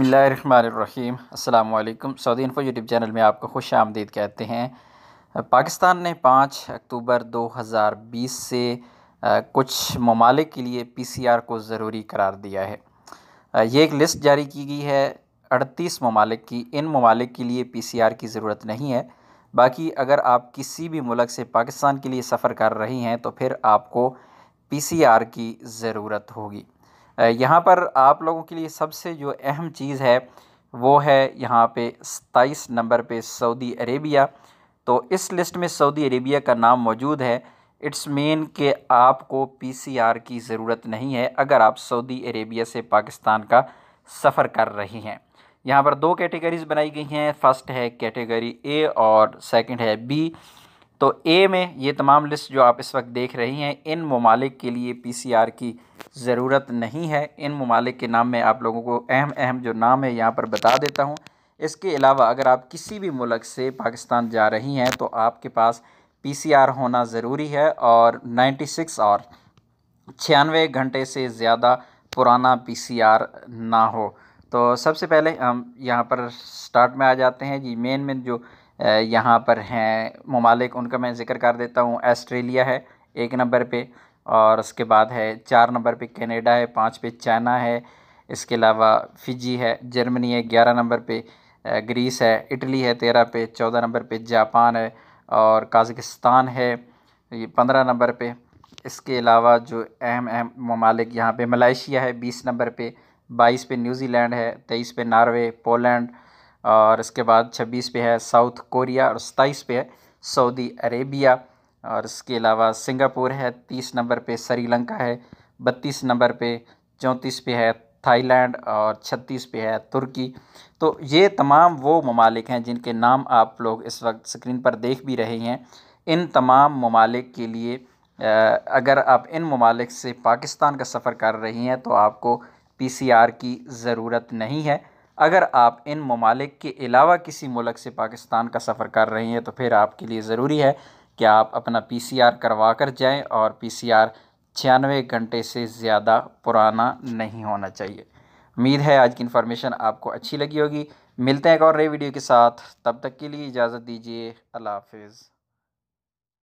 बसमीम् अल्लाम Saudi info YouTube channel में आपको खुश आमदीद कहते हैं पाकिस्तान ने पाँच अक्टूबर 2020 से कुछ ममालिक के लिए पी सी आर को ज़रूरी करार दिया है ये एक लिस्ट जारी की गई है अड़तीस ममालिक की इन ममालिक के लिए पी सी आर की ज़रूरत नहीं है बाकी अगर आप किसी भी मुलक से पाकिस्तान के लिए सफ़र कर रही हैं तो फिर आपको पी सी आर की ज़रूरत होगी यहाँ पर आप लोगों के लिए सबसे जो अहम चीज़ है वो है यहाँ पे सताईस नंबर पे सऊदी अरेबिया तो इस लिस्ट में सऊदी अरेबिया का नाम मौजूद है इट्स मेन कि आपको पीसीआर की ज़रूरत नहीं है अगर आप सऊदी अरेबिया से पाकिस्तान का सफ़र कर रही हैं यहाँ पर दो कैटेगरीज़ बनाई गई हैं फर्स्ट है कैटेगरी ए और सेकंड है बी तो ए में ये तमाम लिस्ट जो आप इस वक्त देख रही हैं इन ममालिक के लिए पी सी आर की ज़रूरत नहीं है इन ममालिक के नाम में आप लोगों को अहम अहम जो नाम है यहाँ पर बता देता हूँ इसके अलावा अगर आप किसी भी मुल्क से पाकिस्तान जा रही हैं तो आपके पास पी सी आर होना ज़रूरी है और नाइन्टी सिक्स और छियानवे घंटे से ज़्यादा पुराना पी सी आर ना हो तो सबसे पहले हम यहाँ पर स्टार्ट में आ जाते हैं जी मेन मेन जो यहाँ पर हैं ममालिक उनका मैं ज़िक्र कर देता हूँ ऑस्ट्रेलिया है एक नंबर पे और उसके बाद है चार नंबर पे कनाडा है पाँच पे चाइना है इसके अलावा फिजी है जर्मनी है ग्यारह नंबर पे ग्रीस है इटली है तेरह पे चौदह नंबर पे जापान है और काजगस्तान है ये पंद्रह नंबर पे इसके अलावा जो अहम अहम ममालिक यहाँ पे मलेशिया है बीस नंबर पे बाईस पे न्यूज़ीलैंड है तेईस पे नार्वे पोलैंड और इसके बाद छब्बीस पे है साउथ कोरिया और सताईस पे है सऊदी अरेबिया और इसके अलावा सिंगापुर है तीस नंबर पे श्रीलंका है बत्तीस नंबर पे चौंतीस पे है थाईलैंड और छत्तीस पे है तुर्की तो ये तमाम वो ममालिक हैं जिनके नाम आप लोग इस वक्त स्क्रीन पर देख भी रहे हैं इन तमाम ममालिक के लिए अगर आप इन ममालिक से पाकिस्तान का सफ़र कर रही हैं तो आपको पीसीआर की ज़रूरत नहीं है अगर आप इन ममालिक के अलावा किसी मुल्क से पाकिस्तान का सफ़र कर रहे हैं तो फिर आपके लिए ज़रूरी है कि आप अपना पी सी आर करवा कर जाएँ और पी सी आर छियानवे घंटे से ज़्यादा पुराना नहीं होना चाहिए उम्मीद है आज की इन्फॉर्मेशन आपको अच्छी लगी होगी मिलते हैं एक और नई वीडियो के साथ तब तक के लिए इजाज़त दीजिए अल्लाह हाफिज़